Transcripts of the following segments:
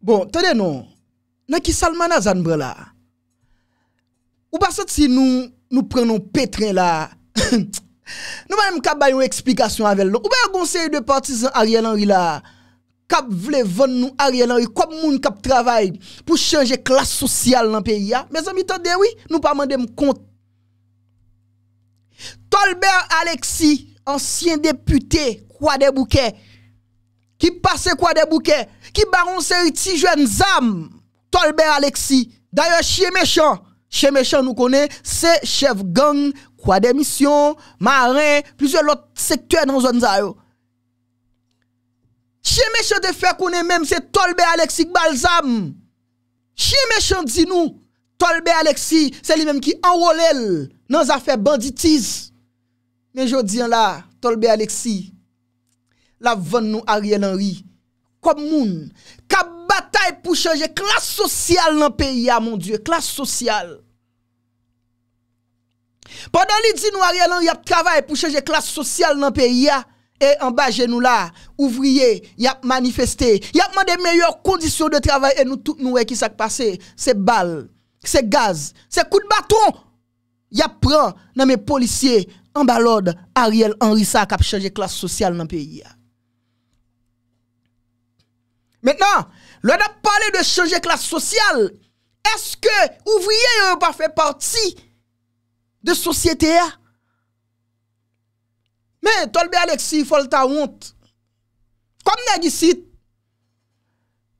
Bon, tade nou, nan ki salman a zanbre la, ou pa sot si nou, nou pren nou petren la, nou bay m ka bay nou eksplikasyon avèl lò, ou bay a gonseri de partizan Ariel Henry la, kap vle von nou Ariel Henry, kop moun kap travay, pou chanje klas sosyal nan peyi ya, me zanmi tade, nou pa mande m kont. Tolbert Alexis, ansyen depute, kwa de bouke, ki pase kwa de bouke, Ki baron seri ti jwen zam. Tolbe Alexi. Daryo chie mechon. Chie mechon nou konen. Se chev gang, kwa demisyon, marin, plizye lot sektwè nan zon zaryo. Chie mechon de fe konen mèm se Tolbe Alexi kbal zam. Chie mechon di nou. Tolbe Alexi se li mèm ki anwolel nan zafè banditis. Men jodi an la, Tolbe Alexi, la vwenn nou a riyen an riyen. comme moun, cap bataille pour changer classe sociale dans le pays, ah, mon Dieu, classe sociale. Pendant les dit nous, Ariel Henry a travail pour changer classe sociale dans le pays, ah, et en bas nous là, ouvriers, y a manifesté, y a demandé meilleures conditions de travail, et nous tout nous, qui s'est passé, c'est balle, c'est gaz, c'est coup de bâton, y a pris dans mes policiers, en bas Ariel Henry ça a changé classe sociale dans le pays. Ah. Mèt nan, lò da palè de chanje klas sosyal, eske ouvriye yon euh, pa fè parti de sosyete ya? Mè, tolbe Aleksi, fol ta wont. Kom nè di sit?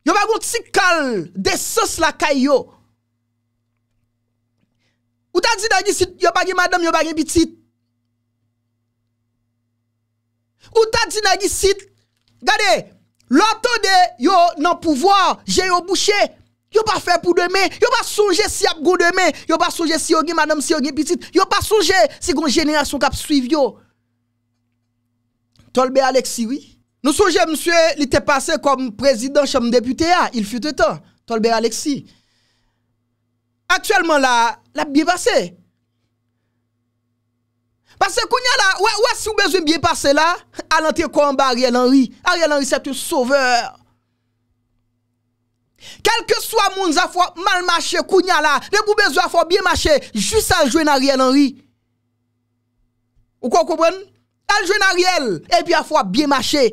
Yon bagout si kal de sos la kay yo. Ou ta di nè di sit? Yon bagi madam, yon bagi bit sit. Ou ta di nè di sit? Gade, de yo nan pouvoir, j'ai yo bouché. Yo pas fait pour demain, yo pas songer si a go demain, yo pas songer si yo gen madame si yo gen petite, yo pas songer si gon génération k'ap suivi yo. Tolbe Alexis oui. Nous songeons monsieur, il était passé comme président chambre député ah, il fut de temps. Tolbe Alexis. Actuellement là, l'a bien passé. Pase kounya la, wè si ou bezoum biye pase la, alante konba Ariel Henry. Ariel Henry septe souveur. Kelke sou a moun zafwa malmache kounya la, ne pou bezou a fwa biye mache, jysa jouen Ariel Henry. Ou kwa koubren? Aljouen Ariel, e pi a fwa biye mache.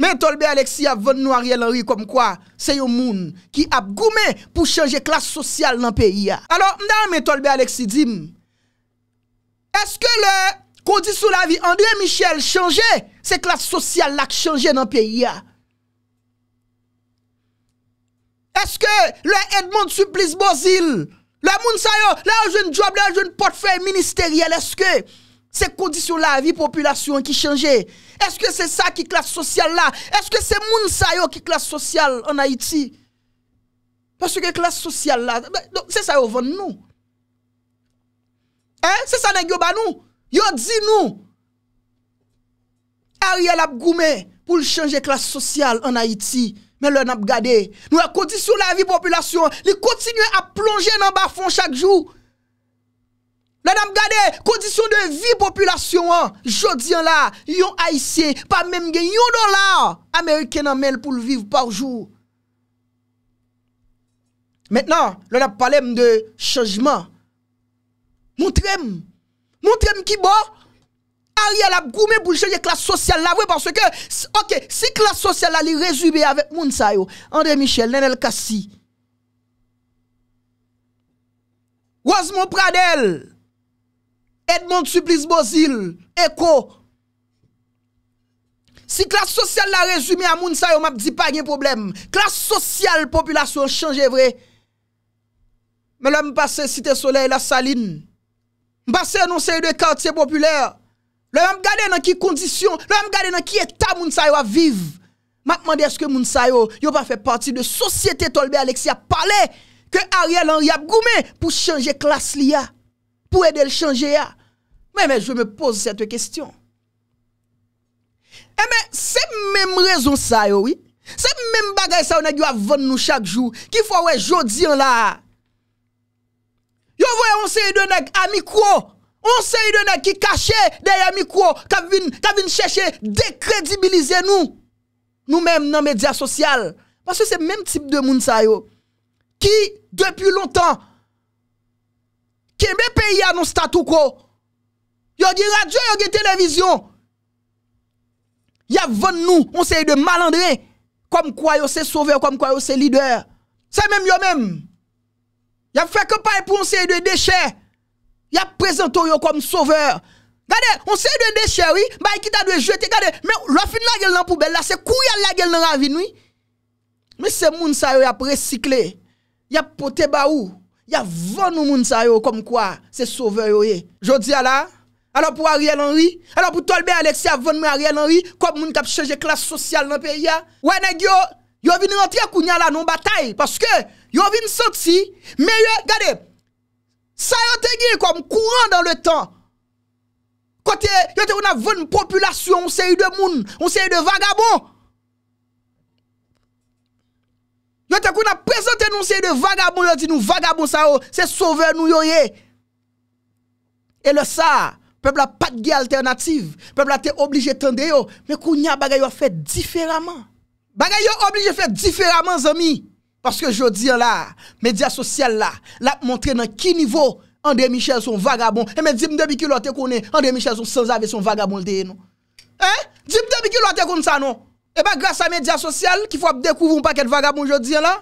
Men tolbe Alexi ap ven nou Ariel Henry kom kwa, se yo moun ki ap goume pou chanje klas sosyal nan peyi ya. Alo, nan men tolbe Alexi di m, Est-ce que le condition la vie André Michel changé, c'est classe sociale là qui changé dans le pays Est-ce que le Edmond Supplice Bozil, le moun sa yo, là jeune job, là jeune portefeuille ministériel, est-ce que c'est condition la vie population qui changé Est-ce que c'est ça qui classe sociale là Est-ce que c'est moun sa yo qui classe sociale en Haïti Parce que classe sociale là, ben, c'est ça au vend nous. Eh, se sa nan gyo ba nou? Yo di nou. Ariel ap goume pou l chanje klas sosyal an Haiti. Men lò nan ap gade. Nou la kondisyon la vi populasyon. Li kontinye a plonje nan bafon chak jou. Lò nan ap gade. Kondisyon de vi populasyon an. Jodi an la, yon a isye. Pa menm gen yon don la. Ameriken an men pou l viv par jou. Mètnen, lò nan ap pale m de chanjman. Moun trem, moun trem ki bo, ari al ap koume pou chenye klas sosyal la, wè parce ke, ok, si klas sosyal la li rezume avè, moun sayo, André Michel, Nenel Kassi, Rosemont Pradel, Edmond Suplis Bozil, Eko, si klas sosyal la rezume avè, moun sayo, mab di pa nye problem, klas sosyal, populasyon chenje vre, mè lè m'passe site soleil la saline, Mba se yon se yon de karte se populer. Lè yon mb gade nan ki kondisyon, lè yon mb gade nan ki eta moun sayo a viv. Makman de eske moun sayo, yon pa fe parti de sosyete tolbe Alexia. Pale, ke a rye lan rye ap goume, pou chanje klas li ya. Pou edel chanje ya. Mwen mwen, jw me pose sete kwestyon. Eh, mwen, se mwen mrezon sayo, wii. Se mwen mbagay sa yon a gyo avon nou chak jou, ki fwa wè jodi an la a. Yo voye onse yi de nek amikwo Onse yi de nek ki kache de yi amikwo Ka vin cheche de kredibilize nou Nou menm nan media sosyal Pase se menm tip de moun sa yo Ki depi lontan Ki me peyi anons tatou ko Yo di radyo, yo di televizyon Ya von nou, onse yi de malandre Kom kwa yo se sove, kom kwa yo se lider Se menm yo menm Ya fè ke parè pou onse yè dwe dechè. Ya prezento yo kom soveur. Gade, onse yè dwe dechè, wè. Ba yè ki ta dwe jwete. Gade, mè wè fin la gel nan poubel la. Se kou yè la gel nan ravine, wè. Mè se moun sa yo yap recikle. Yap pote ba ou. Yap vòn moun sa yo kom kwa. Se soveur yo ye. Jodi ala. Alò pou Ariel Henry. Alò pou Tolbe Alexia vòn mè Ariel Henry. Kom moun kap chanje klas sosyal nan periya. Wè neg yo. Yo vin rentri akoun ya la non batay. Paske... yo vin sot si, me yo gade, sa yo te gye kwa mkou an dan le tan, kote yo te kou na ven population, moun se yi de moun, moun se yi de vagabon, yo te kou na prezante nou se yi de vagabon, yo di nou vagabon sa yo, se sove nou yo ye, e le sa, pepla pat gye alternatif, pepla te oblije tende yo, me kou nye bagay yo fe diferaman, bagay yo oblije fe diferaman zami, Paske jodi an la, medya sosyal la, la montre nan ki nivou André Michel son vagabon. E eh, men di m debi ki lote konen, André Michel son sans ave son vagabon ldeye nou. Eh, di m debi ki lote konen sa nou. E eh ba grasa medya sosyal ki fwa pdekouvoun paket vagabon jodi an la.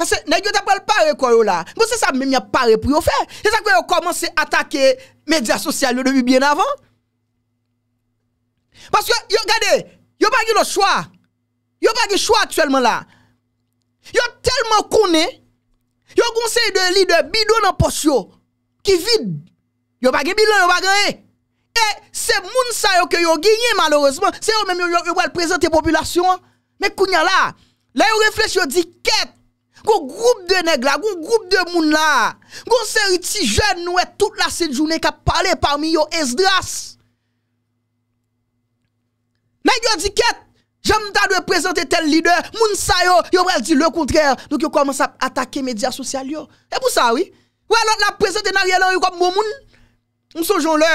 Paske nan yo dapwe bon, l pare kwa yo la. Mwen se sa mèm ya pare pou yo fè. E sa kwa yo komanse atake medya sosyal yo debi bien avan. Paske yo gade, yo bagi lo chwa. Yo bagi chwa aktuelman la. Yo telman kounen. Yo gonsen yon li de bidon an posyo. Ki vid. Yo bagi bidon, yo bagi e. E se moun sa yo ke yo genye malorosman. Se yo menm yo yo el prezente populasyon. Me kounen la. La yo reflech yo di ket. Gou groub de neg la. Gou groub de moun la. Gonsen yon ti jen nou e tout la se jounen. Ka pale parmi yo es dras. La yo di ket. Jam ta dwe prezante tel lider, moun sa yo, yo brel di le kontrèr, nou ki yo koman sa atake media sosyal yo. E pou sa, oui? Ouè, lòt la prezante nan rielan yo kom moun moun? Moun sojoun lè,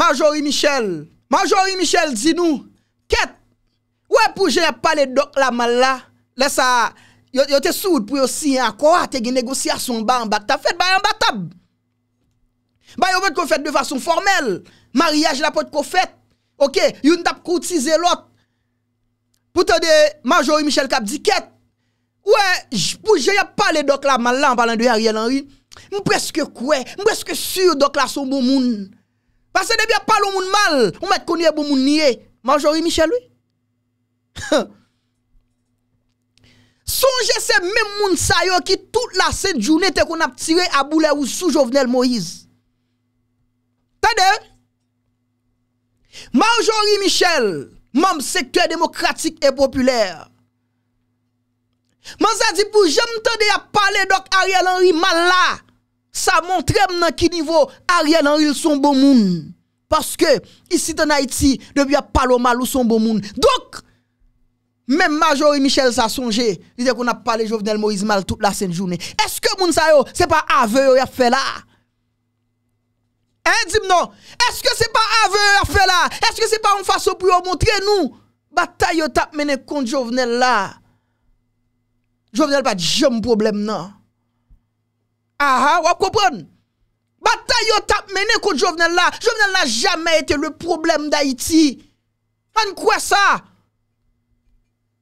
majori Michel, majori Michel zinou, ket, ouè pou jè paledok la mal la, lè sa, yo te soud pou yo si yon akwa, te gen negosya son ban bak ta fèt, ba yon bat tab. Ba yon bet ko fèt de fason formel, mariage la pot ko fèt, ok, yon tap koutize lòt, Poutèdè, Marjorie Michel kap di kèt. Ouè, jpoujè yè pale dok la man lan palan de Yari El Anri. Mou preske kouè, mou preske sur dok la sou moun bon moun. Pase debyè pale moun mal, ou mè konye moun niye. Marjorie Michel, ouè. Sonjè se mè moun sayon ki tout la sen jounè te kon ap tire abou lè ou sou Jovenel Moïse. Tèdè. Marjorie Michel. Mam sektwè demokratik e popüler. Man sa di pou jèm tèdè ya pale dok Ariel Henry mal la. Sa montrèm nan ki nivou Ariel Henry l son bon moun. Paske, isi tan Haiti, debi ya pale ou mal ou son bon moun. Dok, mèm majori Michel sa sonje, lise kon ap pale Jovenel Moïse mal tout la sen jounè. Eske moun sa yo, se pa ave yo ya fe la? Eh, di m nan, eske se pa aveur fe la? Eske se pa an faso pou yo montre nou? Bata yo tap mene konti Jovenel la. Jovenel pa di jam problem nan. Aha, ah, wakopon. Bata yo tap mene konti Jovenel la. Jovenel la jamay ete le problem da iti. An kwe sa?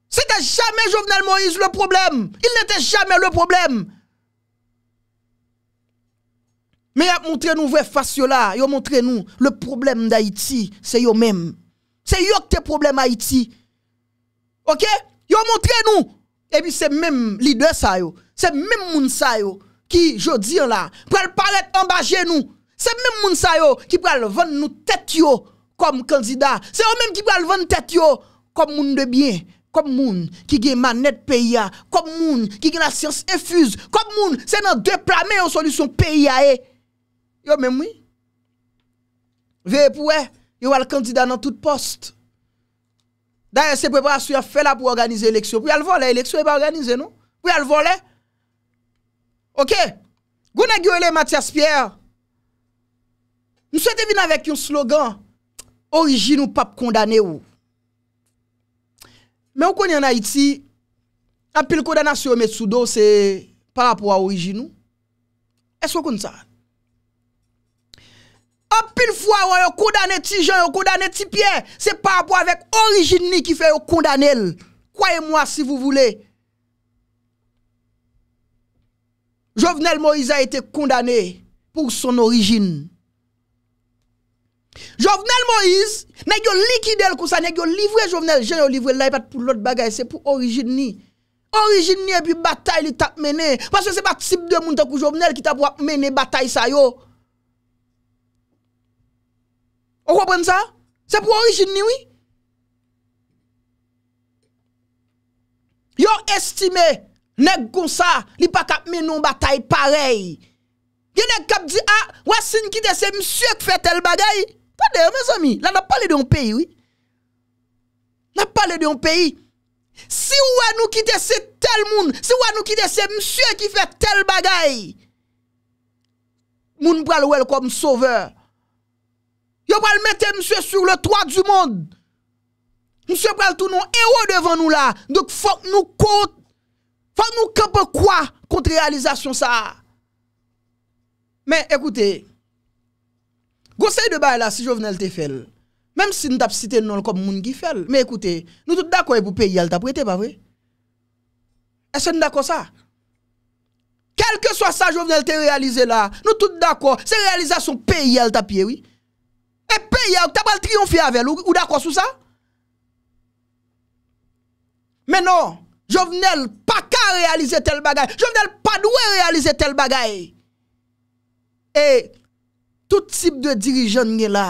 Sete jamay Jovenel Moise le problem. Il nete jamay le problem. Mais ils a montré nous vraie face là, ils ont montré nous le problème d'Haïti, c'est eux même. C'est eux qui le problème Haïti. OK Ils ont montré nous et puis c'est même leader ça c'est même moun ça qui jodi là, pral parler en bas nous. C'est même moun ça qui pral vendre nous tête yo comme candidat. C'est eux même qui pral vendre tête yo comme moun de bien comme moun qui gagne manette pays comme moun qui gagne la science infuse comme moun c'est dans deux plans, mais solution pays eh. Yo men mwi. Veye pou we, yo al kandida nan tout post. Da ye se preparasyon, fe la pou organize eleksyon. Pou ye al vole, eleksyon e pa organize nou. Pou ye al vole. Ok. Goune gyo ele Matias Pierre. Nou se te vin avèk yon slogan. Orijinou pap kondane ou. Men ou konye an Haiti. An pil kondanasyon met su do se parapou a orijinou. E so konye sa an. A pil fwa wè yon kondanè ti jen, yon kondanè ti piè. Se pa apwa avèk orijini ki fè yon kondanèl. Kwaye mwa si vou voulè. Jovenel Moïse a etè kondanè pou son orijin. Jovenel Moïse, nèk yon likidel kousan, nèk yon livre jovenel. Jè yon livre lè, yon pat pou lòt bagay, se pou orijini. Orijini e pi batay li tap mènen. Mwase se pa tip de mwante kou jovenel ki tap wap mènen batay sayo. Ou kwa pren sa? Se pou orijin ni, oui? Yo estime, neg kon sa, li pa kap menon batay parey. Gen neg kap di, ah, wase nkite se msye kfe tel bagay. Fade, mwen sami, la nap pale de yon peyi, oui? Nap pale de yon peyi. Si wane kite se tel moun, si wane kite se msye kfe tel bagay, moun pral welkom soveur. Yo pral mette msye sur le toa du mond. Msye pral tou nou ero devan nou la. Dok fok nou kope kwa kontre realizasyon sa. Men ekoute. Gosey de bay la si jovenel te fel. Mem si nou tap siten non kom moun ki fel. Men ekoute. Nou tout d'akoy pou peyi al tapwete pa vwe. E se nou d'akoy sa. Kelke so sa jovenel te realize la. Nou tout d'akoy. Se realizasyon peyi al tapwete pa vwe. Ta pral triyonfi avel ou da kwa sou sa Menon Jovenel pa ka realize tel bagay Jovenel pa dwe realize tel bagay E Tout tip de dirijan nge la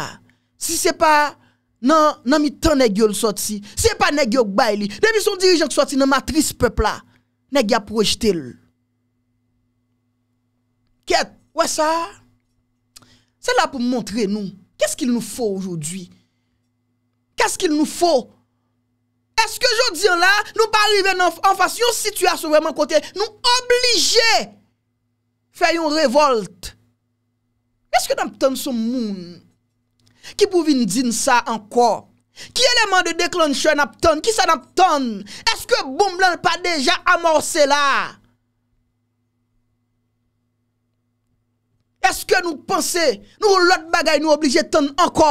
Si se pa Nan mi tan negyo l soti Se pa negyo k bay li Ne mi son dirijan k soti nan matris pepla Negya projte l Ket Ouè sa Se la pou mwontre nou Kè skil nou fò oujoudwi? Kè skil nou fò? Eske joudi an la nou pa rive an fasyon situasyon vèman kote? Nou oblige fè yon revolte? Eske nap ton sou moun? Ki pou vin din sa an kò? Ki eleman de deklonche nap ton? Ki sa nap ton? Eske boum blan pa deja amorse la? Eske nou pense, nou lout bagay nou oblije ton anko?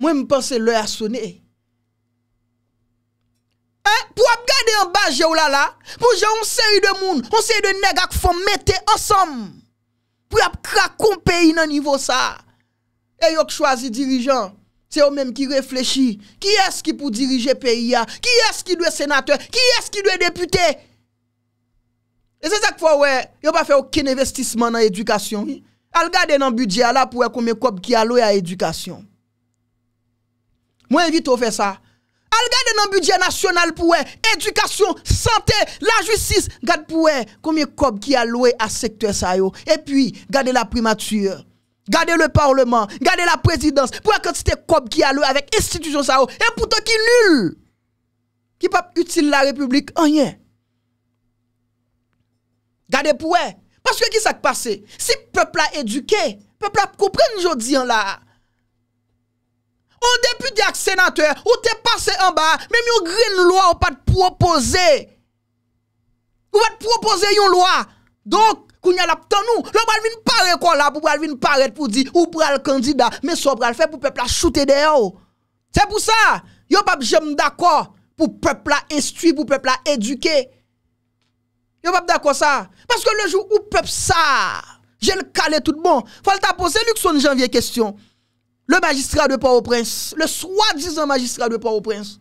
Mwen mi pense lè a sonè. Eh, pou ap gade an bagè ou lala, pou jè an seri de moun, an seri de nega kou fòm mette ansom, pou ap krakoum peyi nan nivou sa, e yon k chwazi dirijan, se yon menm ki reflechi, ki eski pou dirije peyi ya, ki eski dwe senatè, ki eski dwe deputè, E se zek fwa wè, yon pa fè ouken investisman nan edukasyon. Al gade nan budye ala pou wè koumè kob ki alouè a edukasyon. Mwen evite ou fè sa. Al gade nan budye nasyonal pou wè edukasyon, sante, la jwisis, gade pou wè koumè kob ki alouè a sektwè sa yo. E pi, gade la primature, gade le parlement, gade la prezidans, pou wè koumè kob ki alouè avèk institwisyon sa yo. E pouto ki nul, ki pap utile la republik, anyè. Gade pou e. Paske ki sa ki pase? Si pepla eduke, pepla koupren njou diyan la. Ou depu diak senateur, ou te pase anba, menm yon gren lwa ou pat propose. Ou pat propose yon lwa. Donk, kounye la ptan nou. Lopal vin pare kon la, pou pal vin paret pou di, ou pral kandida, men so pral fe pou pepla choute deyo. Se pou sa, yo pap jem da kwa, pou pepla estui, pou pepla eduke. pas d'accord ça. Parce que le jour où peuple ça, j'ai le calé tout bon. Faut t'a poser Luxon janvier question. Le magistrat de Port-au-Prince, le soi-disant magistrat de Port-au-Prince.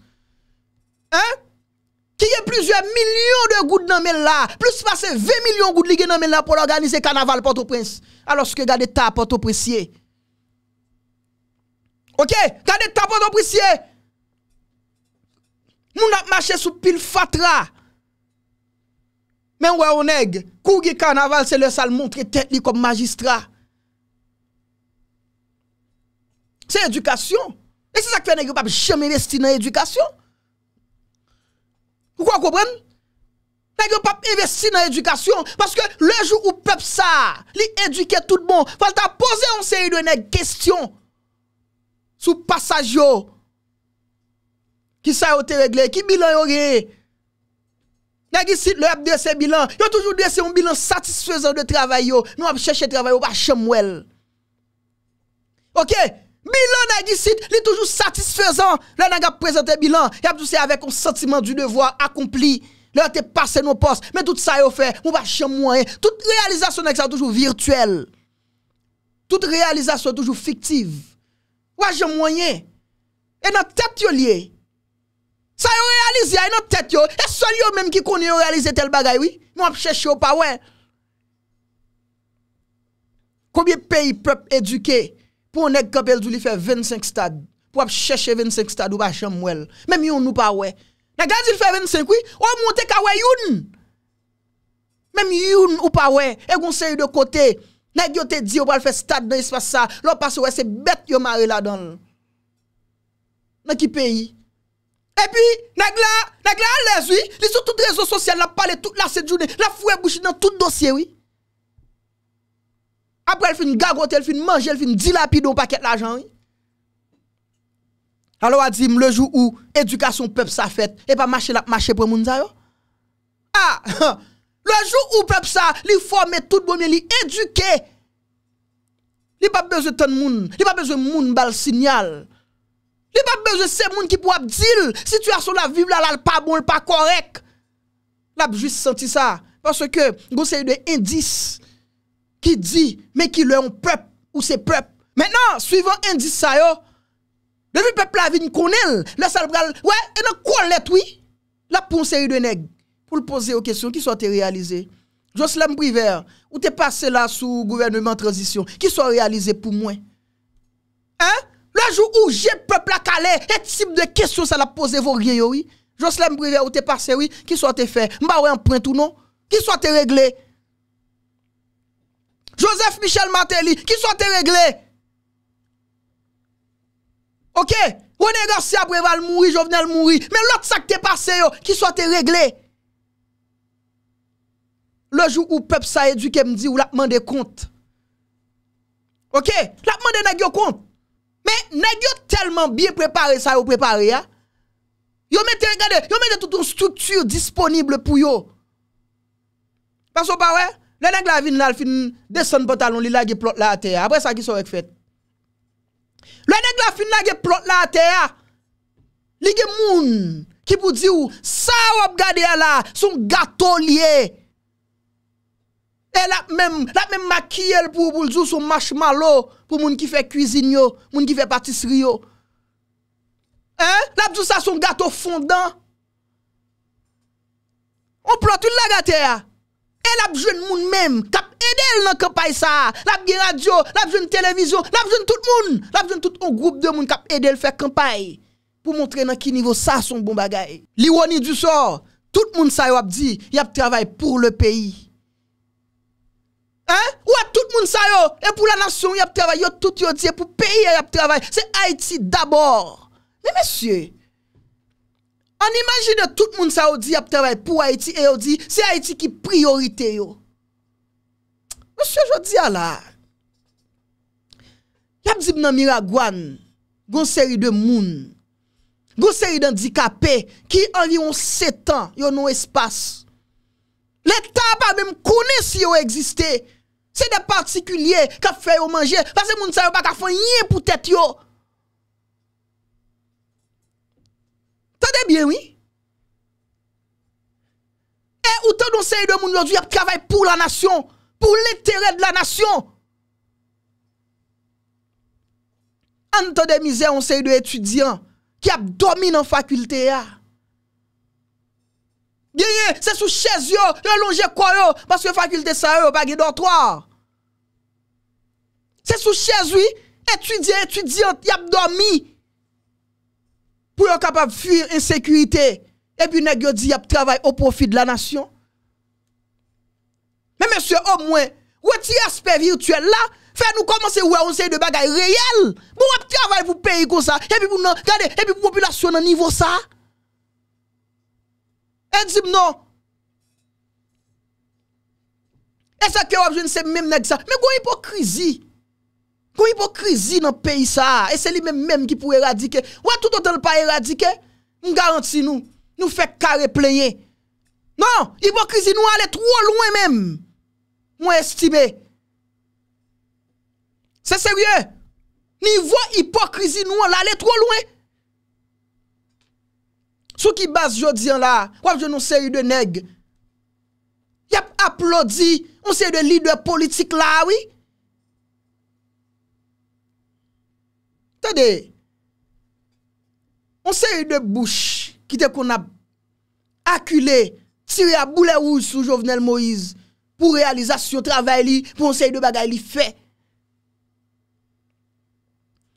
Hein? Qui a plusieurs millions de gouttes dans là, plus passer 20 millions de gouttes dans dans là pour organiser carnaval Port-au-Prince. Alors que gardez ta Port-au-Prince. OK, Gardez ta Port-au-Prince. Nous avons marché sous pile fatra. Men wè ou neg, kougi karnaval se lè sal montre tet li kom magistra. Se edukasyon. E se sa kwen neg yo pap jem investi nan edukasyon? Wou kwa koubren? Neg yo pap investi nan edukasyon. Paske lejou ou pep sa, li eduke tout bon. Falta pose an se yon neg kestyon. Sou pasajyo. Ki sa yo te regle, ki bilan yo rey. Nagi sit le ap de se bilan, yo toujou de se un bilan satisfezan de travay yo, nou ap chèche travay yo pa chèm wèl. Ok, bilan nagi sit, li toujou satisfezan, le nagi ap prezante bilan, le ap de se avè kon sentimen du devò akompli, le ap te pase nou pos, men tout sa yo fè, nou pa chèm wèl, tout realizasyon nagi sa toujou virtwèl, tout realizasyon toujou fiktiv, wèl chèm wèl, e nan tèp yo liè, Sa yo realize ya ino tete yo, e sol yo menm ki kon yo realize tel bagay wi, mwen ap cheshe yo pa wen. Koubyen peyi prep eduke, pou nek kapel juli fe 25 stad, pou ap cheshe 25 stad ou pa chan mwen, menm yon ou pa wen. Na gazil fe 25 wi, ou mwote ka we yon. Menm yon ou pa wen, e gonsen yon de kote, nek yo te di yo pal fe stad nan ispa sa, lopas we se bet yon mare la don. Mwen ki peyi, E pi, nag la, nag la alèz, oui, li sou tout réseau social, la pale tout la sèdjounè, la fouè bouchi nan tout dossier, oui. Apre, ah, li fin gagote, li fin manje, li fin dilapide ou pakète l'ajan, oui. A lo a di m le jou ou, edukasyon pep sa fèt, li pa mache pou moun zay yo. A, le jou ou pep sa, li fòmè tout bon, li eduke, li pa bezwe ton moun, li pa bezwe moun bal sinyal. Li pa beze se moun ki pou ap dil Situasyon la vib bon, la la l pa moun l pa korek La pou jwis senti sa Paske goun se yu de indis Ki di Men ki le yon prep ou se prep Men nan suivan indis sayo Le vi pep la vin konel Le salgal we enan kou alet wi La pou yon se yu de neg Pou l'pose yo kesyon ki sou te realize Joslem Briver Ou te pase la sou gouvernement transition Ki sou realize pou mwen He? Lejou ou je pep la kale, et sip de kesyon sa la pose vo rye yo, Joslem Breva ou te pase yo, ki so te fe, mba wey anprent ou non, ki so te regle. Josef Michel Martelly, ki so te regle. Ok, Rone Garcia Breva al mouri, Jovenel mouri, men lot sak te pase yo, ki so te regle. Lejou ou pep sa edu ke mdi ou la pman de kont. Ok, la pman de nagyo kont. Men, neg yo telman biye prepare sa yo prepare ya? Yo mette yon gade, yo mette tout yon struktur disponible pou yo. Pas yo pare, le neg la vin nan fin desen potalon li la ge plot la ate ya. Apre sa ki sou ek fet. Le neg la fin nan ge plot la ate ya, li ge moun ki pou di ou, sa yo gade ya la, son gato liye. E la mèm, la mèm makyèl pou bouljous ou mashmallow pou moun ki fè kuisinyo, moun ki fè patisryo. Hein? La bjous sa son gato fondan. On plon tout la gater. E la bjoun moun mèm kap edel nan kampay sa. La bjoun radio, la bjoun televizyon, la bjoun tout moun. La bjoun tout ou group de moun kap edel fè kampay pou montre nan ki nivou sa son bon bagay. Li woni du sor, tout moun sa yo ap di yap travay pou le peyi. Ou a tout moun sa yo? E pou la nasyon yo ap travay, yo tout yo di, e pou peyi yo ap travay, se Haiti d'abor. Ne, monsye? An imagine tout moun sa yo di ap travay pou Haiti, e yo di, se Haiti ki priorite yo. Monsye, yo di ala. Ya bzib nan Miragwan, gonseri de moun, gonseri de dikapè, ki anvi yon setan, yon yon espas. Le taba mèm kounè si yo existè, Se de partikulye kap fè yo manje, pase moun se yo baka fè nye pou tèt yo. Tade bien, wè? E, ou tade moun se yo de moun yo di ap travè pou la nasyon, pou l'eterè de la nasyon. An tade mizè moun se yo de etudyan, ki ap domine an fakultè ya. Se sou chèz yon, yon lonje kwa yon, paske fakultè sa yon, yon bagye dòntro. Se sou chèz yon, etudiant, etudiant, yon ap dòmi. Pou yon kapap fuyir insekurite, epi negyo di yon ap travay o profi de la nasyon. Mè mè sè, o mwen, wè ti aspe virtuel bon, la, fè nou komanse wè onse yon bagay reyel. Mè wè ap travay pou peyi kon sa, epi pou nan, gade, epi pou populasyon nan nivou sa. Mè mè sè, Edzim nou. E sa kè wabjoun se mèm neg sa. Mè gwen hipokrizi. Gwen hipokrizi nan peyi sa. E se li mèm mèm ki pou eradike. Ou an toutotan l pa eradike. M garanti nou. Nou fè kare pleye. Nan. Hipokrizi nou alè tro louè mèm. Mwen estime. Se serye. Nivou hipokrizi nou an alè tro louè. Mwen. Sou ki bas jodian la, kwa m jenon se yu de neg, yap aplodi, m se yu de lider politik la, wii? Tade, m se yu de bouch, ki te kon ap akule, tire a boule rouge sou Jovenel Moïse, pou realizasyon travay li, pou m se yu de bagay li fe.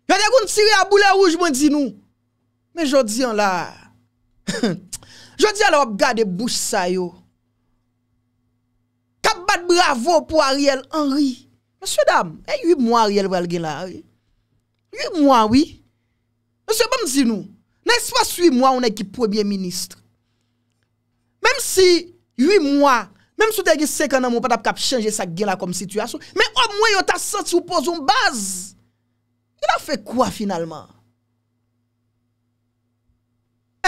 Kwa de kon tire a boule rouge, mwen di nou, men jodian la, Je di alop gade bouch sa yo. Kabat bravo pou Ariel Henry. Monsye dam, e yu mwa Ariel wèl gen la? Yu mwa, wii? Monsye, bèm zinou? Nè yiswa su yu mwa ou nè ki premier ministre? Mèm si yu mwa, mèm si te gi seken an moun patap kap chanje sa gen la kom situasyon, mèm om wè yo ta sa soupozoun baz. Yon a fe kwa finalman?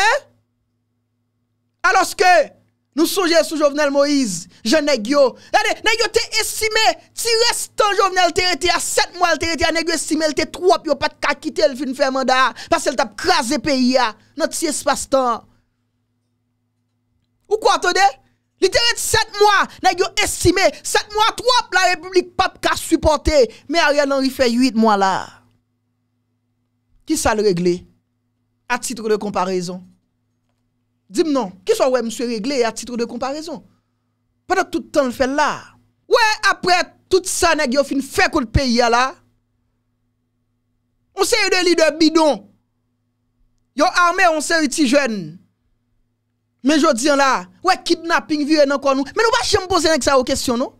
E? Alors que nous songeons sous Jovenel Moïse, je pas... Regardez, estime, si estimé, restes Jovenel tu été à 7 mois, t'es été à Negio estimé, t'es trop, pis pas de cas quitter le fin faire parce qu'elle t'a crasé pays, dans si espace-temps. Ou quoi, attendez? Il 7 mois, Negio estimé, 7 mois, trop, la République pas qu'à supporter, mais Ariel Henry fait 8 mois là. Qui ça le régler? À titre de comparaison. Dime nan, kiswa wè mswe regle a titre de komparison? Pwede tout tan l fè la? Wè apwè tout sa neg yo fin fèk ou l peyi ya la? On se yu de li de bidon. Yo arme on se yu ti jwen. Men jodi an la, wè kidnapping vye nan kon nou. Men nou wè chèm pose neg sa ou kesyon nou?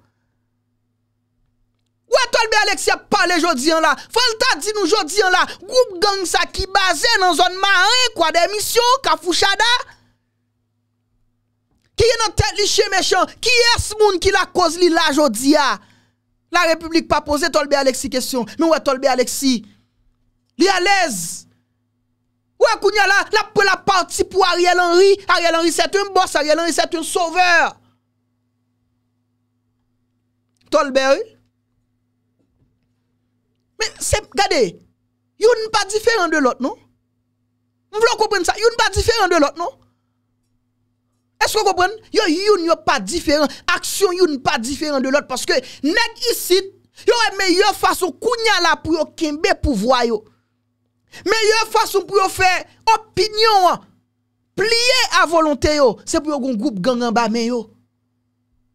Wè tol bi Alexia pale jodi an la? Fòl ta di nou jodi an la, goup gang sa ki baze nan zon ma an, kwa demisyon, kwa fouchada? Qui est dans tête du méchant? Qui est ce monde qui la cause li là jodi La République pas posé Tolbe Alexis question. Mais ouais Tolbe Alexis. est à l'aise. Ouais Kounia là, la pour la partie pour Ariel Henry. Ariel Henry c'est un boss, Ariel Henry c'est un sauveur. Tolbe Mais c'est regardez, il n'est pas différent de l'autre, non? Vous voulez comprendre ça? Vous n'est pas différent de l'autre, non? Est-ce que vous comprenez Yo yon yo pas différent, action yon pas différent de l'autre parce que nèg ici yo meilleure façon kounya la pour yo kembe pouvoir yo. Meilleure façon pour yo faire opinion hein. plier à volonté yo, c'est pour yon groupe gang en bas mais yo.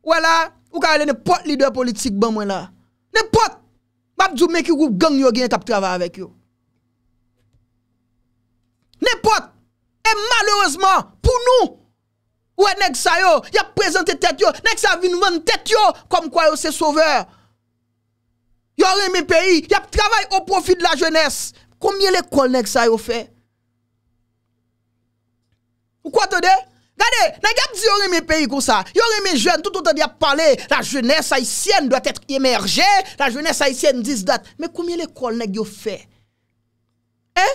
Voilà, ou ka n'importe leader politique ban moi là. N'importe m'a dou men ki groupe gang yo gen kap travailler avec yo. N'importe et malheureusement pour nous Ouè neg sa yo? Ya prezante tet yo? Neg sa vin vende tet yo? Kom kwa yo se sove? Yo reme peyi? Ya travay o profi de la jwennes? Koumiye le kol neg sa yo fe? Ou kwa te de? Gade, neg ap di yo reme peyi kon sa? Yo reme jwenn tout an te de ap pale? La jwennes a ysien doit etre emerje? La jwennes a ysien diz dat? Me koumiye le kol neg yo fe? Eh?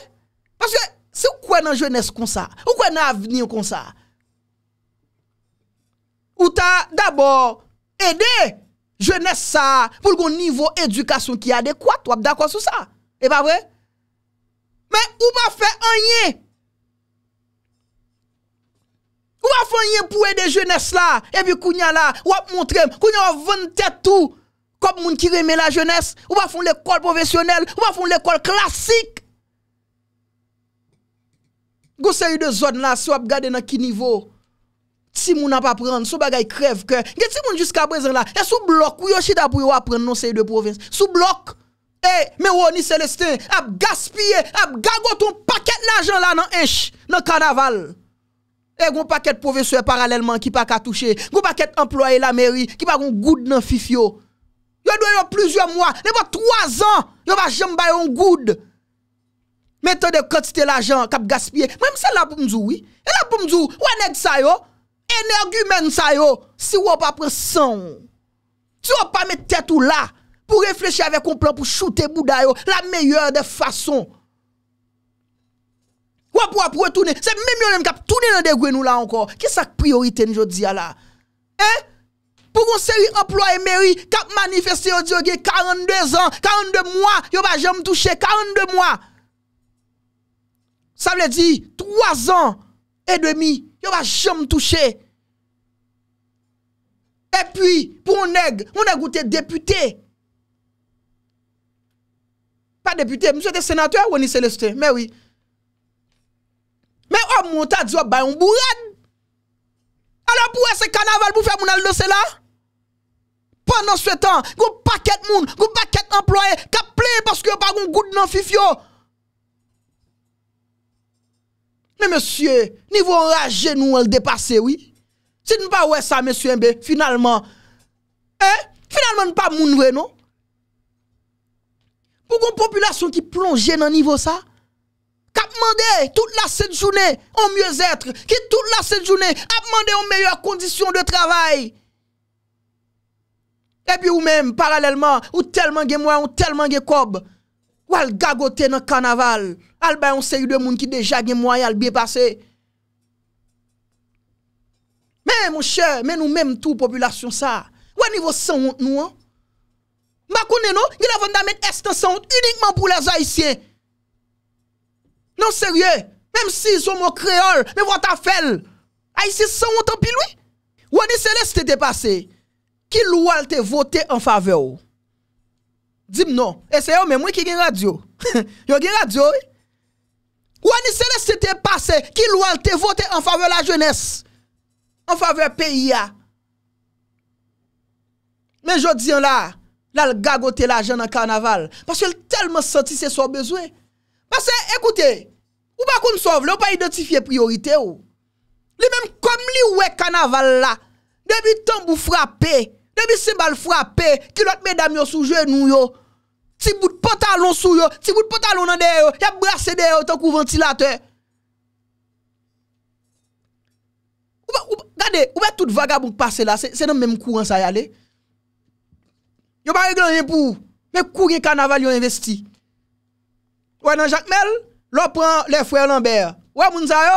Aske, se ou kwen nan jwennes kon sa? Ou kwen nan aveni yo kon sa? Ou kwen nan aveni yo kon sa? Ou ta dabor ede jenese sa pou lgon nivou edukasyon ki adekwate. Ou ap dakwa sou sa. E pa vre? Men ou pa fe anye. Ou pa fe anye pou ede jenese la. E bi kounya la. Ou ap montre m. Kounya wap vente tout. Kop moun ki reme la jenese. Ou pa fon l'ekol profesyonel. Ou pa fon l'ekol klasik. Gou se yu de zon la si wap gade nan ki nivou. Ti moun ap ap rande, sou bagay krev kè. Ge ti moun jusqu aprezen la, e sou blok. Ou yo chida pou yo ap pren non sey de provins. Sou blok. E, mè wò ni selestè, ap gaspye, ap gagot, ou paket l'ajan la nan ench, nan kanaval. E, goun paket provinswe paralèlman ki pa katouche. Goun paket employe la meri, ki pa goun goud nan fifyo. Yo doyo plizyo mwa, nebo 3 an, yo va jem bayon goud. Mè te de kote te l'ajan, kap gaspye. Mè mse la pou mzou, e la pou mzou, wè neg sa yo? Energi men sa yo, si wop apre san. Ti wop apre met tèt ou la, pou refleche avek komplan pou choute bouda yo, la meyèr de fason. Wop apre toune, se mèm yon yon kap, toune nan de gwen ou la ankor. Ki sa priorite ni yo diya la? Eh? Pou kon seri emploi mèri, kap manifesti yo diyo ge, 42 an, 42 mwa, yo ba jèm touche, 42 mwa. Sa vle di, 3 an et demi. yo va jom touche. E pi, pou ou neg, ou neg ou te depute. Pa depute, msye te senatue, ou ni seleste, me wii. Me ou mou ta dziwa bayon bou yad. A la pou e se kanaval pou fè moun al de sè la? Pendan sou etan, goun paket moun, goun paket employe, ka ple parce yo pa goun gout nan fifyo. Mais monsieur, niveau enragé, nous, on le dépassé, oui. Si nous pas ouais ça, monsieur Mbe, eh finalement, eh, finalement, nous pas moun non? Pour une population qui plongeait dans le niveau ça, qui demandé toute la cette journée en mieux-être, qui toute la cette journée a demandé en meilleures conditions de travail. Et puis ou même, parallèlement, ou tellement de ou tellement de cob, ou al dans le carnaval. Al bayon se yu de moun ki deja gen mwa yal biye pase. Men moun che, men nou menm tou popyla syon sa. Wè nivyo sanwont nou an? Mwa kounen nou, yon avon damen este sanwont unikman pou les haisyen. Non serye, menm si yon moun kreol, men wata fel. Haisyen sanwont an pi lwi. Wè nisene se te te pase. Ki lwa lte vote an fave ou. Dim nou, e se yo menm wè ki gen radyo. Yo gen radyo ou. Ou anisele se te pase ki loual te vote an fave la jenes, an fave peyi ya. Men jo diyan la, la l gagote la jen an karnaval, paswe l telman sentise sou bezwe. Paswe, ekoute, ou pa koum sovle, ou pa identifiye priorite ou. Li menm kom li we karnaval la, debi tambou frape, debi simbal frape, ki lot me dam yo souje nou yo. ti bout pota lon sou yo, ti bout pota lon nan der yo, ya bwa sede yo tan kou ventilatè. Gade, oube tout vagabouk pase la, se nan menm kou an sa yale. Yo ba reglan yon pou, menm kou yon kanaval yon investi. Ouwe nan Jacques Mel, lò pran lè fwe lanber. Ouwe mounza yo,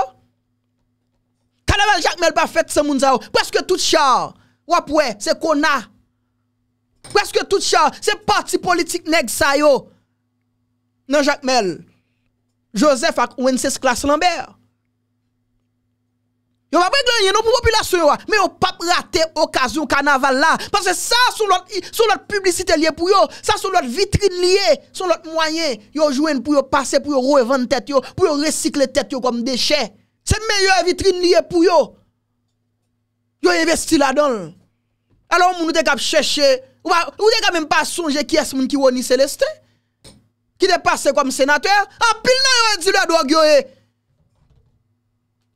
kanaval Jacques Mel pa fèt se mounza yo, pweske tout char. Ouwe pwè, se kon na. Kwa eske tout chan, se parti politik neg sa yo. Nan Jacques Mel, Joseph ak Wenceslas Lambert. Yo va prek lanyen nou populasyon yo. Me yo pap rate okasyon kanaval la. Pase sa sou lot publisite liye pou yo. Sa sou lot vitrine liye, sou lot mwanyen. Yo jwen pou yo pase, pou yo royevan tet yo. Pou yo resikle tet yo kom deshe. Se meyo vitrine liye pou yo. Yo investi la donl. alon moun ou te kap chèche, ou te kap mèm pa sonje ki es moun ki woni seleste, ki te pase kom senatèr, apil nan yo e di lè do gyo e,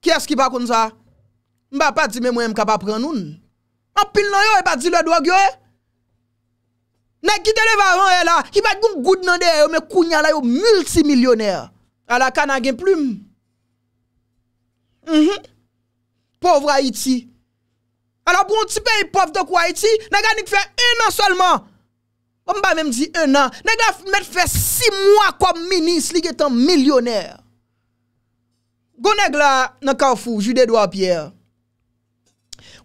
ki es ki pa kon sa, mba pa di mèm mwen mka pa pren nou, apil nan yo e pa di lè do gyo e, nan ki te lev avan e la, ki bat goun goud nan de, yo mè kounya la yo multi milyonèr, ala kan agen ploum, mhm, povra iti, Alors pour un petit pays pauvre de Kwaïti, Haïti, n'a fait un an seulement. On ne pas même dit un an. N'a fait six mois comme ministre, il est un millionnaire. Goneg là, dans Carrefour, Jude Pierre.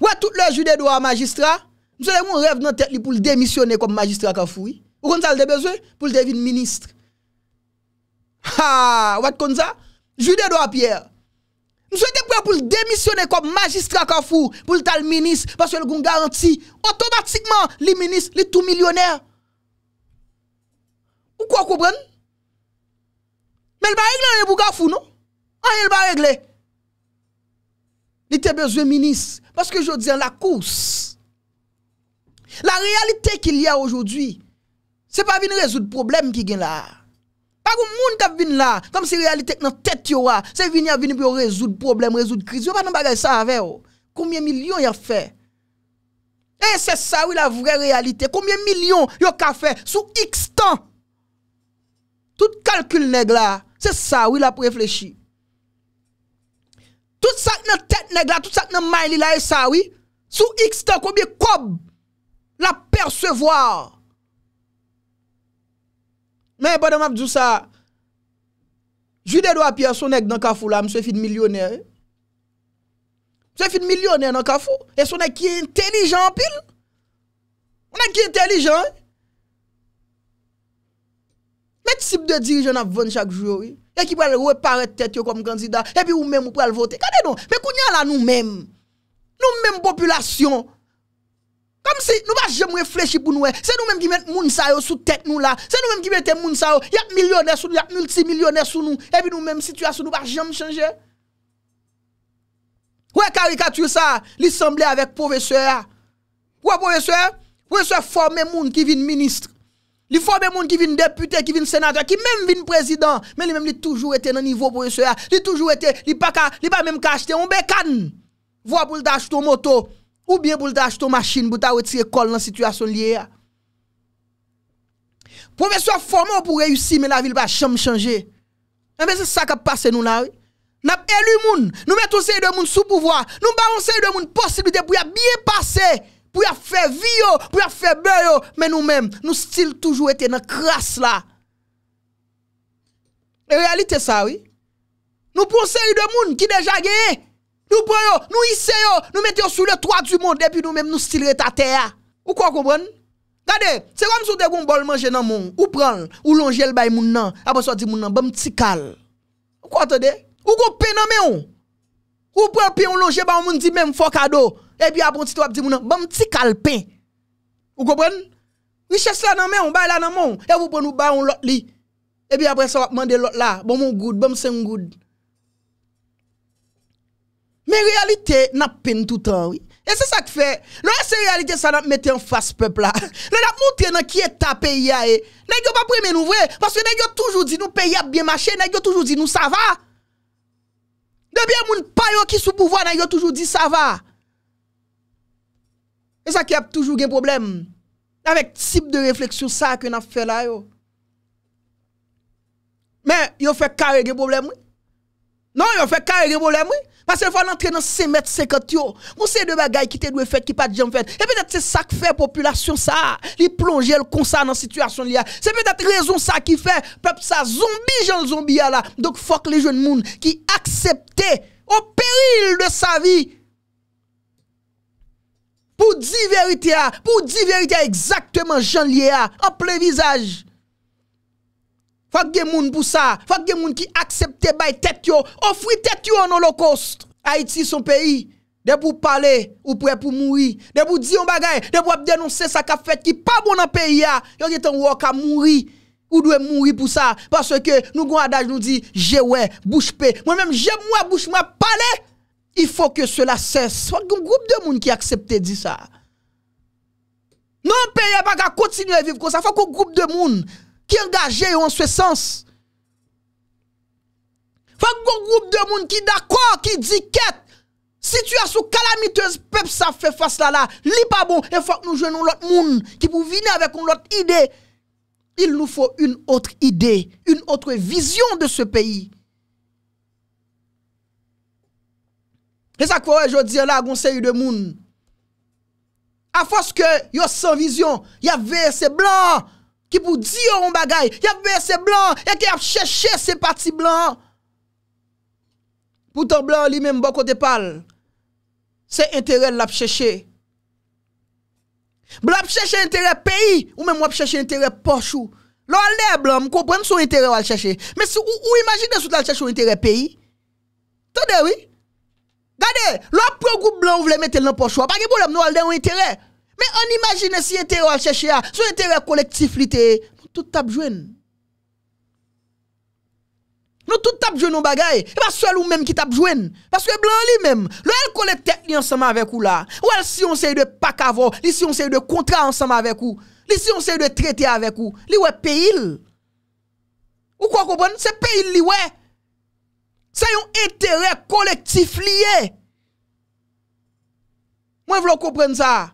Ouais, tout le Jude Edouard magistrat, nous avons mon rêve dans tête pour démissionner comme magistrat Carrefour. Ou a besoin pour devenir ministre. Ha, ouais, comme ça, Jude Pierre. Nous prêt pour démissionner comme magistrat Kafou, pour le ministre, parce que le garantie, automatiquement, les ministres, les tout millionnaires. Ou quoi comprendre? Mais le va régler pour Kafou, non? Ah, il va régler Il a besoin de ministre. Parce que je dis la course. La réalité qu'il y a aujourd'hui, ce n'est pas venir résoudre problème qui est là. Par ou moun kap vin la, kom si realitek nan tèt yo ah. a, se vin ya vin yo rezout problem, rezout kriz, yo pat nan bagay sa avè yo, koumyen milyon yo fè? E se sa wè la vwè realite, koumyen milyon yo ka fè, sou x tan, tout kalkül neg la, se sa wè la pou reflechi. Tout sa nan tèt neg la, tout sa nan may li la, e sa wè, sou x tan, koumyen kob la persevòr. Mè, bonè mè ap djousa, jude do ap yon sonek nan kafou la, mswe fit milyonè, mswe fit milyonè nan kafou, e sonek ki entelijan pil, mswe ki entelijan, mè tip de dirijen ap vwenn chak jwoy, e ki wè paret tèt yo kom kanzida, e pi wè mèm wè pral votè, kade nou, mè kounyan la nou mèm, nou mèm populasyon, Comme si nous pas jamais réfléchir pour nous. C'est nous-mêmes qui mettons moun gens yo sous tête nous là. C'est nous-mêmes qui mettons moun sa Il Y a millionnaire sous nous, y a multimillionnaire sous nous. Et puis nous-mêmes situation nous pas jamais changer. Ouais caricature ça, l'Assemblée semblait avec professeur. Ouais professeur, professeur formé moun qui vient ministre. Il formé gens qui viennent député, qui viennent sénateur, qui même de président, mais lui-même il toujours été dans niveau professeur. Il toujours été, il pas il pas même acheter un bécane. Voir pour l'acheter une moto. Ou bien pou lta achetou machin pou lta weti ekol nan situasyon liye ya? Profesyon fomo pou reyousi men la vil pa chanm chanje. Mwen eh se sak ap pase nou la. Nap elu moun. Nou meton se yu de moun sou pouvoi. Nou balon se yu de moun posibite pou ya biye pase. Pou ya fe vyo. Pou ya fe beyo. Men nou men. Nou stil toujou ete nan kras la. E realite sa oui. Nou pon se yu de moun ki deja geye. Mwen se yu de moun. Nou pren yo, nou yise yo, nou met yo sou le toa du moun, depi nou mèm nou stile ta teya. Ou kwa koubran? Gade, se wèm sou te goun bol manje nan moun, ou pren, ou lonjèl bay moun nan, apè so di moun nan, bèm ti kal. Ou kwa te de? Ou kou pen nan mè ou? Ou pren pen ou lonjèl bay moun di mèm fokado, epi apè on tit wap di moun nan, bèm ti kal pen. Ou koubran? Ou chè se nan mè ou bay la nan moun, epi ou pon ou bay ou lot li. Epi apè so wap mande lot la, bèm moun goud, bèm se moun goud. Men realite na pen tout an wè. E se sa k fè. Non e se realite sa nan mette an fas pepla. Nan ap moutre nan ki e ta pe ya e. Nan yo pa premen ouvre. Paske nan yo toujou di nou pe yap biye mache. Nan yo toujou di nou sa va. Debyen moun payo ki sou pouvo nan yo toujou di sa va. E sa ki ap toujou gen problem. Nan vek tip de refleksyon sa ke nan fè la yo. Men yo fè kare gen problem wè. Non, ils ont fait carré problème, oui. Parce qu'il faut entrer dans 5 mètres 50 yo. Vous savez de bagailles qui te doit fait qui pas de fait. Et peut-être c'est ça qui fait la population ça. Il plonge le ça dans la situation là. C'est peut-être raison ça qui fait peuple ça zombie, j'en zombie là. Donc faut que les jeunes moun qui acceptaient au péril de sa vie pour dire vérité, ah. pour dire vérité ah, exactement Jean Liéa ah. en plein visage. Fak gen moun pou sa, fak gen moun ki aksepte bay tet yo, ofri tet yo an holokost. Haiti son peyi, de pou pale ou pou e pou mouri, de pou di yon bagay, de pou ap denonsese sa ka fete ki pa moun an peyi ya, yon di ten waka mouri ou dwe mouri pou sa, paswe ke nou gwa adaj nou di jewe, bouchpe, mwen menm jemwe bouchme pale, ifo ke sela ses, fak gen moun group de moun ki aksepte di sa. Non peyi e bagay kontinu e viv kon sa, fak gen moun group de moun. Ki engaje yo an sou sens. Fak goun goup de moun ki d'akwa, ki diket, situas ou kalamitez pep sa fe fos la la, li pa bon, e fok nou joun nou lot moun, ki pou vini avek nou lot ide, il nou fok un otre ide, un otre vizyon de se peyi. E sa kwa yo diyo la goun se yu de moun, a fos ke yo san vizyon, ya ve se blan, ki pou di yo yon bagay, ya pe se blan, ya ki ap chèche se pati blan. Poutan blan li menm bò bon kote pal, se entere l ap chèche. Blan ap chèche entere peyi, ou menm ap chèche entere pochou. Lò alè blan, m kòpren sou entere wè al chèche. Mè sou, ou imagine sou l al chèche wè entere peyi? Tè de wè? Gade, lò ap pregou blan wè vle mette l nan pochou, ap akipolèm nou alè wè entere wè? Men an imagine si etero al chèche a, sou etero al kolektif li te, nou tout tap jwen. Nou tout tap jwen nou bagay, e ba sou el ou men ki tap jwen. Ba sou e blan li men. Lou el kolektif li ansama avek ou la, ou el si yon se yon de pak avon, li si yon se yon de kontra ansama avek ou, li si yon se yon de trete avek ou, li we peyil. Ou kwa koupen, se peyil li we. Sa yon etero kolektif li e. Mwen vlo koupen sa,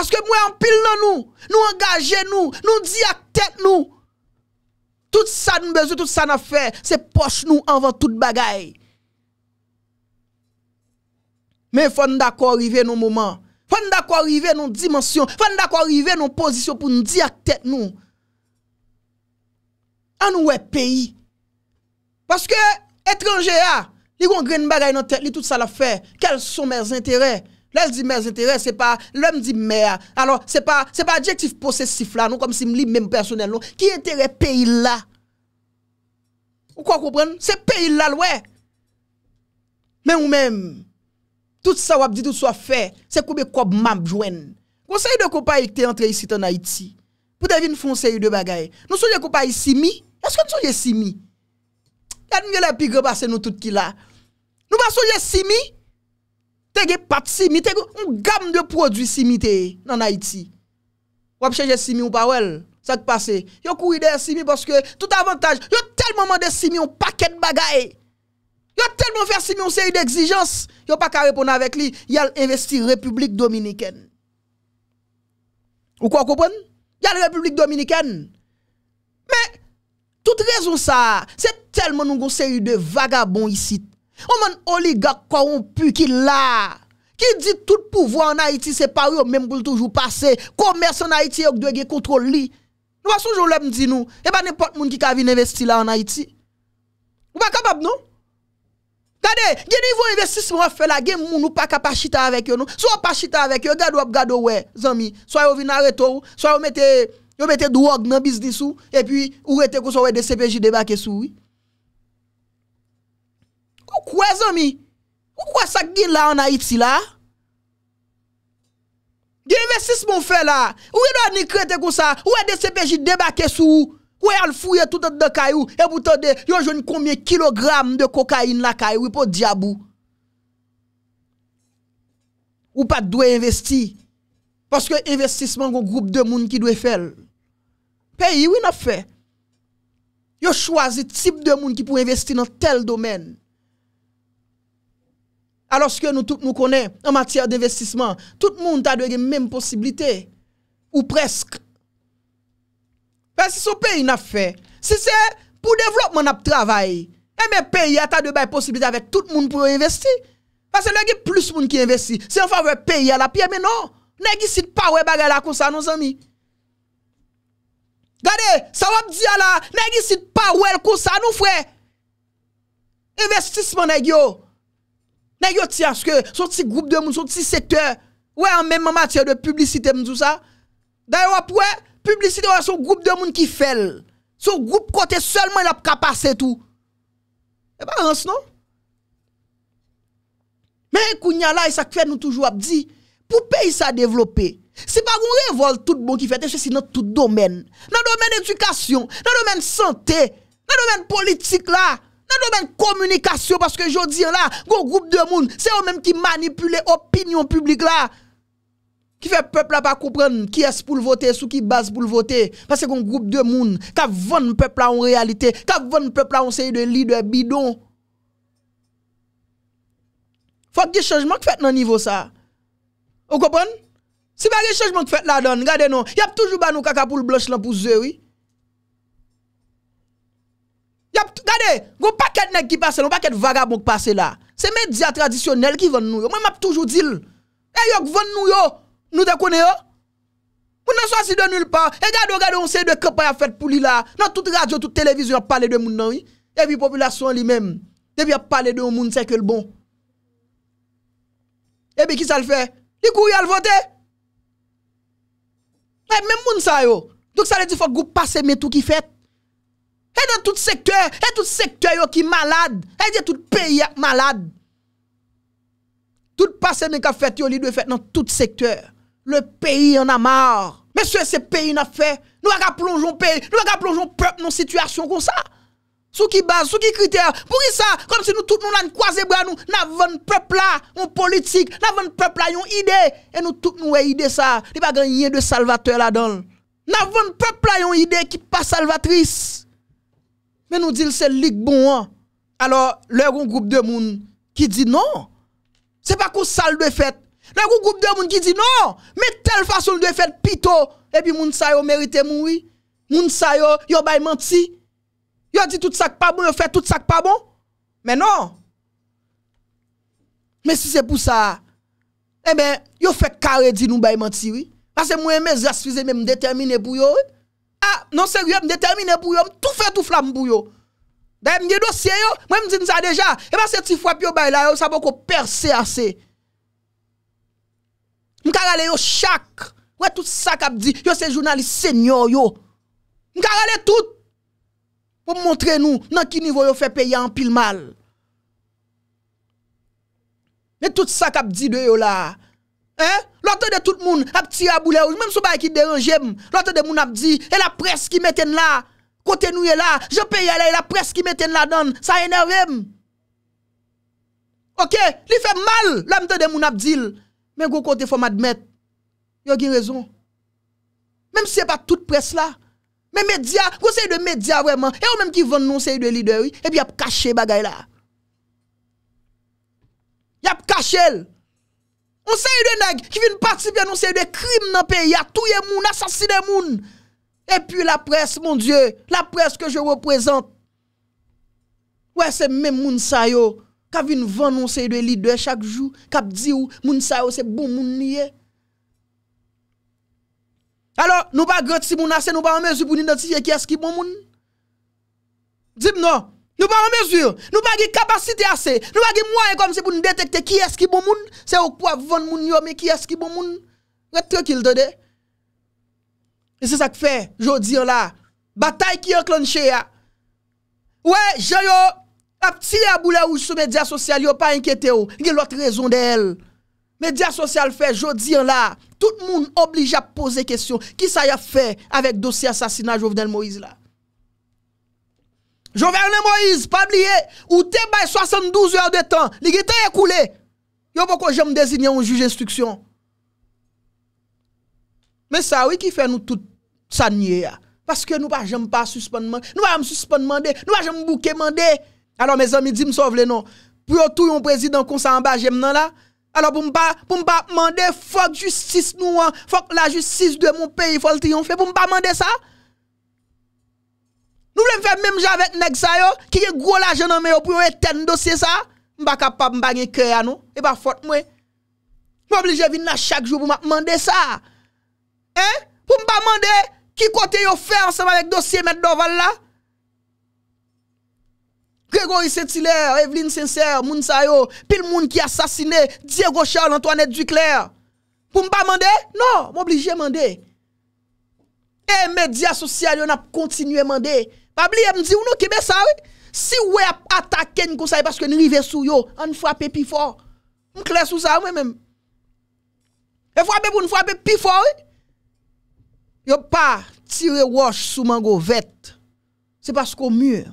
Paske mwen anpil nan nou, nou angaje nou, nou di ak tek nou. Tout sa nou bezou, tout sa nan fe, se poche nou anvan tout bagay. Men fwa nou dakwa orive nou mouman, fwa nou dakwa orive nou dimansyon, fwa nou dakwa orive nou posisyon pou nou di ak tek nou. An nou we peyi. Paske etranje ya, li kon gren bagay nan tek, li tout sa la fe, kel son mers interè? Lèl di mèz intere, se pa lèm di mèa. Alors, se pa, se pa adjektif possessif la nou, kom si m li mèm personel nou, ki intere peyi la. Ou kwa koupren? Se peyi la lwè. Mè ou mèm, tout sa wap di tout sa fè, se koube koub mèm jwen. Kwa se y de koupa y kte antre y sitan Haiti, pou te vin foun se y de bagay, nou souje koupa y simi, eske nou souje simi? Yad mi yole pi gre basen nou tout ki la. Nou ba souje simi, Te ge pat simi, te ge un gam de prodwi simi te nan Haiti. Wap cheje simi ou pa wel, sa ki pase. Yo kou ide simi porske tout avantage. Yo telman mande simi ou paket bagaye. Yo telman fèr simi ou se yu de exijans. Yo pa ka repona vek li, yal investi Republik Dominiken. Ou kwa koupon? Yal Republik Dominiken. Me, tout rezon sa, se telman nou gonsen yu de vagabon isi. Oman oligak kwa ou pu ki la, ki di tout pouvo an Haiti se pari ou menm koul toujou pase, komers an Haiti ou kdwe ge kontrol li. Nou ason joun lop mdi nou, e ba nepot moun ki ka vin investi la an Haiti. Ou pa kapab nou? Gade, geni yon investis moun fe la, geni moun ou pa kapachita avek yo nou. Sou apachita avek yo, gado ap gado we, zami, sou a yo vin a reto ou, sou a yo mette, yo mette dwo og nan biznis ou, e pi ou rete kousa we de CPJ debake sou ou. Kwezo mi? Ou kwa sa gil la anayipsi la? Di investisman fe la? Ou e do anikrete kon sa? Ou e de sepeji debake sou ou? Ou e al fuyet toutot de kayou? E boutan de yon jouni koumye kilogram de kokain la kayou pou diyabou? Ou pa dwe investi? Paske investisman kon group de moun ki dwe fel? Peyi, ou e na fe? Yo chwazi tip de moun ki pou investi nan tel domen? aloske nou tout nou konè, an matyèr d'investisman, tout moun ta dwege mèm posibilite, ou presk. Fè, si sou peyi na fè, si se pou devlopman ap travay, e mè peyi a ta dwebe posibilite avè tout moun pou investi. Fè, se lège plus moun ki investi, se an fè vè peyi a la piye, mè nou, nè gisit pa wè bagè la konsa nou zami. Gade, sa wap diya la, nè gisit pa wè konsa nou fwe. Investisman nè gyo, Nan yo ti anske, son ti groupe de moun, son ti sete, wè an mèm an matye de publicite moun tout sa. Da yo wap wè, publicite wè son groupe de moun ki fèl. Son groupe kote, selman yon ap kapase tout. E eh ba ans non? Mè kounya la, yon sa kwen nou toujou ap di, pou pe yon sa devlopè. Se pa wè yon revol tout bon ki fèl, te che si nan tout domen. Nan domen edukasyon, nan domen sante, nan domen politik la. Nan domen komunikasyon, paske jodi an la, goun groub de moun, se yo menm ki manipule opinyon publik la, ki fe pepla pa koupren ki es pou l voten, sou ki bas pou l voten, paske goun groub de moun, ka voun pepla an realite, ka voun pepla an seyi de lidwe bidon. Fwa gye chanjman ki fet nan nivou sa, ou kopon? Se ba gye chanjman ki fet la don, gade non, yap toujou ban ou kaka pou l blanche lan pou ze wii, Gade, goun paket neg ki pase, loun paket vagabon ki pase la. Se media tradisyonel ki ven nou yo. Mwen map toujou dil. E yon kwen nou yo, nou de kone yo. Mwen nan soasi de nul pa. E gade, gade, yon se de kapay a fet pou li la. Nan tout radio, tout televizyon a pale de moun nan yi. E pi populasyon li men. E pi a pale de yon moun se ke l bon. E bi ki sa l fe? Di kou yon l vote? E men moun sa yo. Dok sa le di fok goun pase me tou ki fet. E nan tout sektor, e tout sektor yo ki malade E di tout peyi malade Tout pase men ka fet yo li do fet nan tout sektor Le peyi yon a mar Men sou e se peyi na fe Nou a ka plonjon peyi, nou a ka plonjon pep Non situasyon kon sa Sou ki baz, sou ki kriter, pou ki sa Kon si nou tout nou lan kwa zebra nou Na ven pepla yon politik, na ven pepla yon ide E nou tout nou e ide sa De bagan yon de salvatur la don Na ven pepla yon ide ki pa salvatris men nou dil se lik bon an, alor lè roun goup de moun ki di non, se pa kou sal dwe fet, lè roun goup de moun ki di non, men tel fasyon dwe fet pito, epi moun sayo merite moun wi, moun sayo yo bay manti, yo di tout sak pa bon, yo fet tout sak pa bon, men non, men si se pou sa, e eh men yo fet kare di nou bay manti wi, ase moun eme jasfize men mdetermine pou yon, Ah, non seryo, m de termine pou yo, m tou fe tou flam pou yo. Da e m de dosye yo, m wè m di nza deja, e ba se ti fwap yo bay la yo, sa bo ko perse ase. M kagale yo chak, wè tout sa kap di, yo se jounalise senyor yo. M kagale tout, wè m montre nou nan ki nivou yo fe peye an pil mal. M e tout sa kap di de yo la. Lante de tout moun ap tira boulè ou Mèm sou ba ki derenje m Lante de moun ap di E la pres ki meten la Kote nou e la Je pe yalè e la pres ki meten la dan Sa enè rem Ok Li fè mal Lante de moun ap dil Mèm go kote fòm admet Yo ki rezon Mèm se pa tout pres la Mèm media Go se y de media vèman E ou mèm ki ven nou se y de lideri E pi ap kache bagay la Yap kache el Moun se yi de neg ki vin patibye, moun se yi de krim nan peyi, a touye moun, a saside moun. E pi la pres, moun die, la pres ke je reprezente. Ouè se men moun sayo, ka vin van moun se yi de lidwe chak jou, kap di ou moun sayo se bon moun niye. Alo, nou ba groti si moun ase, nou ba anmezi pouni nan tiye ki eski bon moun. Dib nou. Nous pas en mesure, nous pas de capacité assez, nous pas de moyens comme si pour nous détecter qui est-ce qui bon monde, c'est au quoi vendre moun yo mais qui est-ce qui bon monde. Reste tranquille de Et c'est ça qui fait jodi là, bataille qui a là. Ouais, j'ai yo la petite à sur les médias sociaux, yo pas inquiété ou, il y a l'autre raison d'elle. Médias sociaux fait jodi là, tout le monde obligé à poser question, qui ça y a fait avec dossier assassinat Jovenel Moïse là. Joverne Moïse, pabliye, ou te bay 72 yo de tan, li ki te ye koule. Yo pou ko jem dezine yon juj instruksyon. Me sa, wik yi fè nou tout sa nye ya? Paske nou pa jem pa suspande mande, nou pa jem bouke mande. Alo, me zom mi di msov le non. Pou yo tou yon prezident konsa anba jem nan la, alo pou mpa, pou mpa mande fok justis nou an, fok la justis de moun peyi folte yon fle, pou mpa mande sa? Nou ble m fè mèm jè avèk nèk sa yo, ki gè gwo la jè nan mè yo pou yon etèn dosye sa, m ba kapap m bagè kè ya nou, e ba fòt mwen. M oubli jè vin nan chak jò pou m mandè sa. Hè? Pou m ba mandè, ki kote yo fè ansèm avèk dosye mèd doval la? Grégory Sétilè, Evelyne Sénsèr, moun sa yo, pil moun ki asasinè, Diego Charles, Antoinette Duclèr. Pou m ba mandè? Non, m oubli jè mandè. E mèd jè sosial yon ap kontinuè mandè. Mabli m di ou nou kibe sa we? Si ou we ap atake n kon sa we Paske n rive sou yo An fwape pi fwa M kle sou sa we men E fwape pou n fwape pi fwa we Yo pa tire wash sou man go vet Se paske ou mure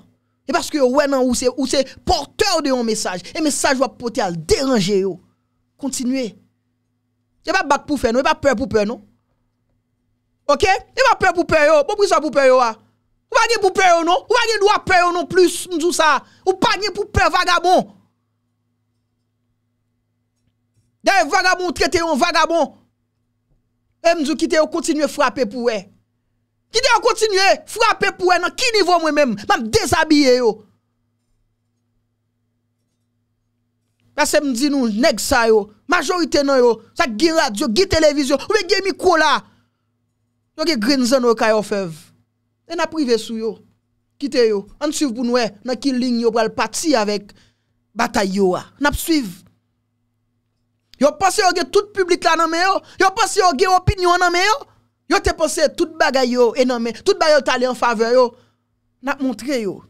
E paske yo wen an ou se Ou se porteur de yon mesaj E mesaj wap poti al deranje yo Kontinue Yo pa bak pou fe nou Yo pa pre pou pre nou Ok? Yo pa pre pou pre yo Mou pri sa pou pre yo a? Ou pa nye pou pre yo non? Ou pa nye lwa pre yo non plus mdou sa? Ou pa nye pou pre vagabon? Deye vagabon trete yo, vagabon. E mdou ki te yo kontinye frape pou we. Ki te yo kontinye frape pou we nan ki nivou mwen men, man dezabie yo. Kase mdou nou neg sa yo, majorite nan yo, sa gi radio, gi televizyon, ou vege mikola. Yo ge grinzen yo kaya ou fev. Et n'a privé s'ou yo. Quittez yo. On suit pour nous, nan ki ligne yo pral parti avec bataille yo. N'a suivre. Yo pensé yo tout public là nan yo. Yo pensé yo ge opinion nan yo. Yo te pensé tout bagay yo et nan tout bagay yo allé en faveur yo. N'a montré yo.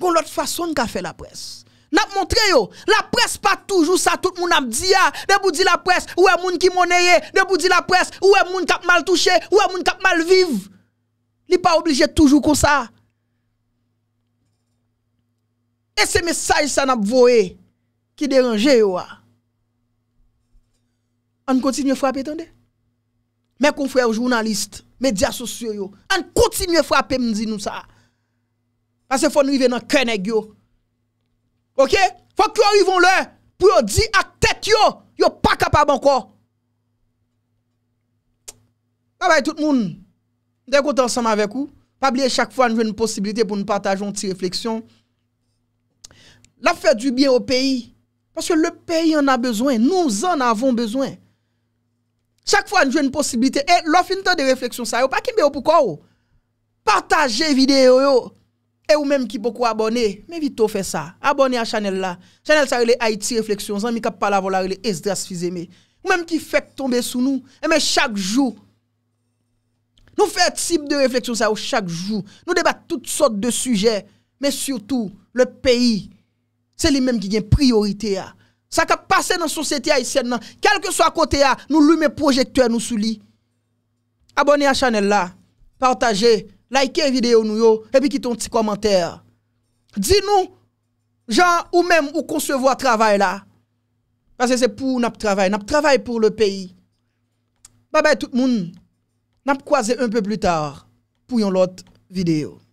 Gon l'autre façon qu'a fait la presse. N'a montré yo, la presse pas toujours ça tout le monde a dit ya, ah, de dit la presse, ou est moun qui monnaie, de dit la presse, ou est moun k'ap mal touché, ou est moun k'ap mal vivre. Li pa oblije toujou kon sa. E se mesaj sa nap voe, ki deranje yo a. Ah. An kontinye frap etende. Mè kon fwe ou jounalist, mè diya sosyo yo. An kontinye frap emzi nou sa. Ase fwa nou i ven nan krenèk yo. Ok? Fwa ki yo rivon lè, pou yo di a tèt yo, yo pa kapab anko. Kabay tout moun. Dèkote ansanm avèk ou Pabliye chak fwa anjwen posibilite pou nou patajon ti refleksyon La fè du byen ou peyi Paske le peyi an a bezwen Nou zan avon bezwen Chak fwa anjwen posibilite E lo finite de refleksyon sa yo Patajè videyo yo E ou mèm ki pokou abone Mè vitou fè sa Abone a chanel la Chanel sa yon le IT refleksyon Zan mi kap pala vola yon le SDRAS fizeme Ou mèm ki fèk tombe sou nou E mèm chak jou Nou fè type de refleksyon sa ou chak jou. Nou debat tout sort de sujet. Men surtout, le peyi. Se li menm ki gen priorite ya. Ah. Sa ka pase nan sosete ya isen nan. Kelke so akote ya, nou lume projekte ya nou sou li. Abone a chanel la. Partaje. Like e videyo nou yo. E pi kiton ti komenter. Di nou, jan ou menm ou konsevo a travay la. Pase se pou nap travay. Nap travay pou le peyi. Babay tout moun. N ap kwaze un pe plu tar pou yon lot videyo.